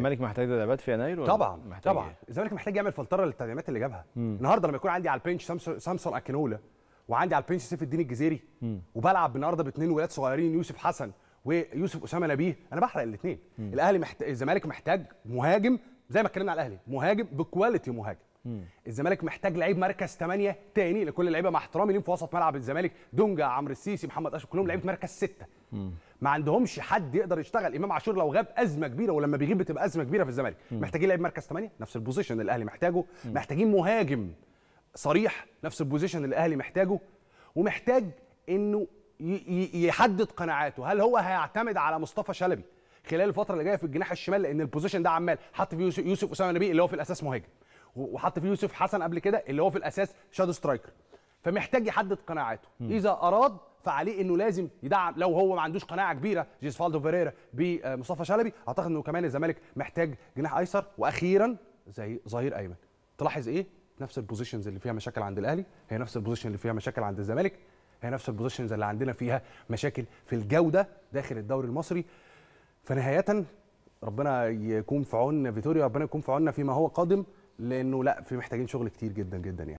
الزمالك محتاج تدعيمات في يناير طبعا طبعا إيه؟ الزمالك محتاج يعمل فلتره للتدعيمات اللي جابها النهارده لما يكون عندي على البنش سامسون اكينولا وعندي على البنش سيف الدين الجزيري وبلعب النهارده باثنين ولاد صغيرين يوسف حسن ويوسف اسامه نبيه انا بحرق الاثنين الاهلي محت... الزمالك محتاج مهاجم زي ما اتكلمنا على الاهلي مهاجم بكواليتي مهاجم الزمالك محتاج لعيب مركز 8 تاني لكل اللعيبه مع احترامي ليهم في وسط ملعب الزمالك دونجا عمرو السيسي محمد اشرف كلهم لعيبه مركز 6 ما عندهمش حد يقدر يشتغل امام عاشور لو غاب ازمه كبيره ولما بيغيب بتبقى ازمه كبيره في الزمالك محتاجين لعيب مركز 8 نفس البوزيشن اللي الاهلي محتاجه محتاجين مهاجم صريح نفس البوزيشن اللي الاهلي محتاجه ومحتاج انه يحدد قناعاته هل هو هيعتمد على مصطفى شلبي خلال الفتره اللي جايه في الجناح الشمال لان البوزيشن ده عمال حط فيه يوسف اسامه نبيل اللي هو في الاساس مهاجم وحط فيه يوسف حسن قبل كده اللي هو في الاساس شادو سترايكر فمحتاج يحدد قناعاته اذا اراد فعليه انه لازم يدعم لو هو ما عندوش قناعه كبيره جيسفالدو فيريرا بمصطفى شلبي اعتقد انه كمان الزمالك محتاج جناح ايسر واخيرا زي ظهير ايمن تلاحظ ايه نفس البوزيشنز اللي فيها مشاكل عند الاهلي هي نفس البوزيشن اللي فيها مشاكل عند الزمالك هي نفس البوزيشنز اللي عندنا فيها مشاكل في الجوده داخل الدوري المصري فنهايه ربنا يكون في عون فيتوريا ربنا يكون في عوننا فيما هو قادم لانه لا في محتاجين شغل كتير جدا جدا يعني